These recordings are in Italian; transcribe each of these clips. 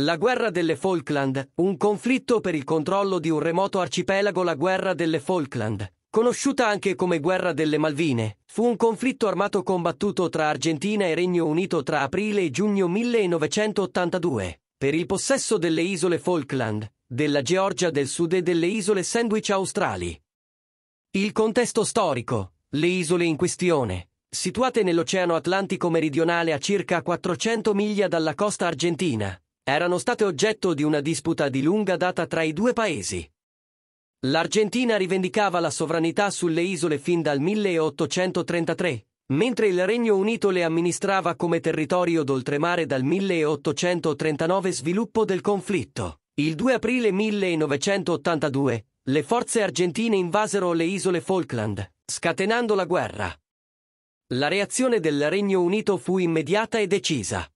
La guerra delle Falkland, un conflitto per il controllo di un remoto arcipelago la guerra delle Falkland, conosciuta anche come guerra delle Malvine, fu un conflitto armato combattuto tra Argentina e Regno Unito tra aprile e giugno 1982, per il possesso delle isole Falkland, della Georgia del Sud e delle isole Sandwich australi. Il contesto storico, le isole in questione, situate nell'Oceano Atlantico meridionale a circa 400 miglia dalla costa argentina, erano state oggetto di una disputa di lunga data tra i due paesi. L'Argentina rivendicava la sovranità sulle isole fin dal 1833, mentre il Regno Unito le amministrava come territorio d'oltremare dal 1839 sviluppo del conflitto. Il 2 aprile 1982 le forze argentine invasero le isole Falkland, scatenando la guerra. La reazione del Regno Unito fu immediata e decisa.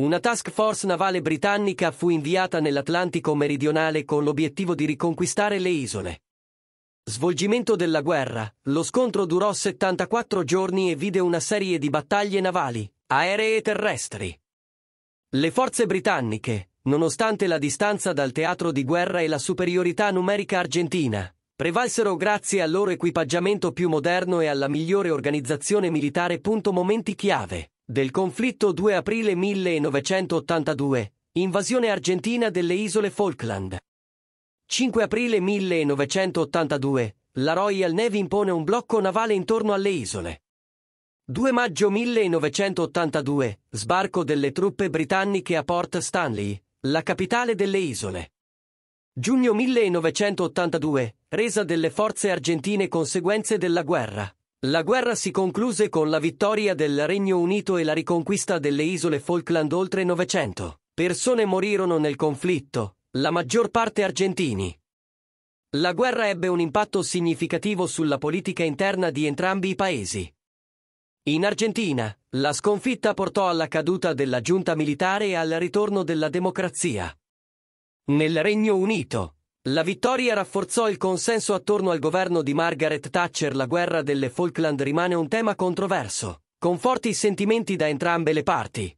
Una task force navale britannica fu inviata nell'Atlantico meridionale con l'obiettivo di riconquistare le isole. Svolgimento della guerra, lo scontro durò 74 giorni e vide una serie di battaglie navali, aeree e terrestri. Le forze britanniche, nonostante la distanza dal teatro di guerra e la superiorità numerica argentina, prevalsero grazie al loro equipaggiamento più moderno e alla migliore organizzazione militare. Momenti chiave. Del conflitto 2 aprile 1982, invasione argentina delle isole Falkland. 5 aprile 1982, la Royal Navy impone un blocco navale intorno alle isole. 2 maggio 1982, sbarco delle truppe britanniche a Port Stanley, la capitale delle isole. Giugno 1982, resa delle forze argentine conseguenze della guerra. La guerra si concluse con la vittoria del Regno Unito e la riconquista delle isole Falkland oltre 900. Persone morirono nel conflitto, la maggior parte argentini. La guerra ebbe un impatto significativo sulla politica interna di entrambi i paesi. In Argentina, la sconfitta portò alla caduta della giunta militare e al ritorno della democrazia. Nel Regno Unito, la vittoria rafforzò il consenso attorno al governo di Margaret Thatcher. La guerra delle Falkland rimane un tema controverso, con forti sentimenti da entrambe le parti.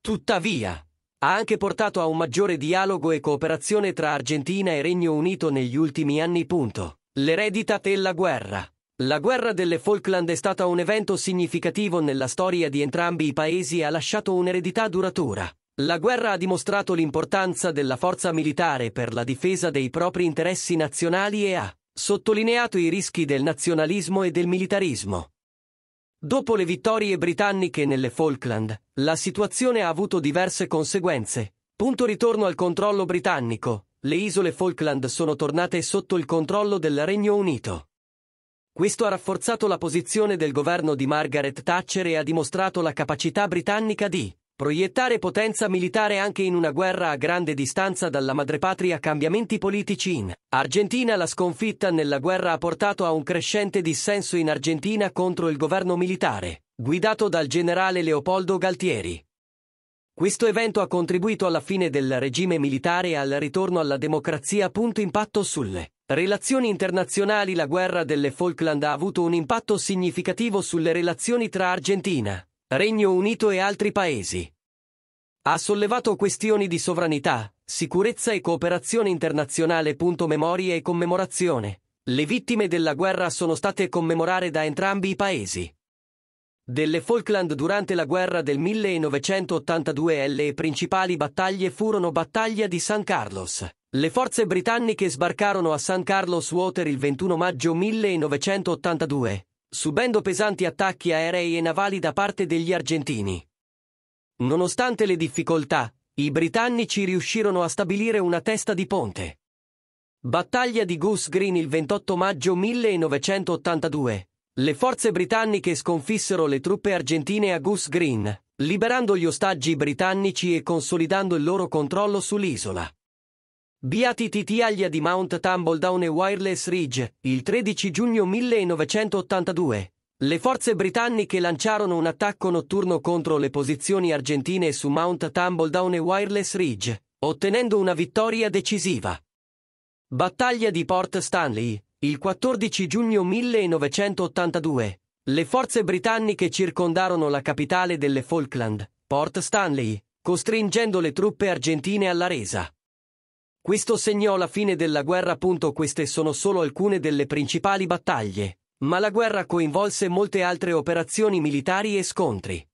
Tuttavia, ha anche portato a un maggiore dialogo e cooperazione tra Argentina e Regno Unito negli ultimi anni. Punto. L'eredita e guerra. La guerra delle Falkland è stata un evento significativo nella storia di entrambi i paesi e ha lasciato un'eredità duratura. La guerra ha dimostrato l'importanza della forza militare per la difesa dei propri interessi nazionali e ha sottolineato i rischi del nazionalismo e del militarismo. Dopo le vittorie britanniche nelle Falkland, la situazione ha avuto diverse conseguenze. Punto ritorno al controllo britannico, le isole Falkland sono tornate sotto il controllo del Regno Unito. Questo ha rafforzato la posizione del governo di Margaret Thatcher e ha dimostrato la capacità britannica di Proiettare potenza militare anche in una guerra a grande distanza dalla madrepatria cambiamenti politici in Argentina la sconfitta nella guerra ha portato a un crescente dissenso in Argentina contro il governo militare, guidato dal generale Leopoldo Galtieri. Questo evento ha contribuito alla fine del regime militare e al ritorno alla democrazia. Punto Impatto sulle relazioni internazionali La guerra delle Falkland ha avuto un impatto significativo sulle relazioni tra Argentina, Regno Unito e altri paesi. Ha sollevato questioni di sovranità, sicurezza e cooperazione internazionale. Memorie e commemorazione. Le vittime della guerra sono state commemorate da entrambi i paesi. Delle Falkland durante la guerra del 1982 le principali battaglie furono Battaglia di San Carlos. Le forze britanniche sbarcarono a San Carlos Water il 21 maggio 1982, subendo pesanti attacchi aerei e navali da parte degli argentini. Nonostante le difficoltà, i britannici riuscirono a stabilire una testa di ponte. Battaglia di Goose Green il 28 maggio 1982. Le forze britanniche sconfissero le truppe argentine a Goose Green, liberando gli ostaggi britannici e consolidando il loro controllo sull'isola. Beati Aglia di Mount Tumbledown e Wireless Ridge, il 13 giugno 1982. Le forze britanniche lanciarono un attacco notturno contro le posizioni argentine su Mount Tumbledown e Wireless Ridge, ottenendo una vittoria decisiva. Battaglia di Port Stanley, il 14 giugno 1982. Le forze britanniche circondarono la capitale delle Falkland, Port Stanley, costringendo le truppe argentine alla resa. Questo segnò la fine della guerra. Queste sono solo alcune delle principali battaglie, ma la guerra coinvolse molte altre operazioni militari e scontri.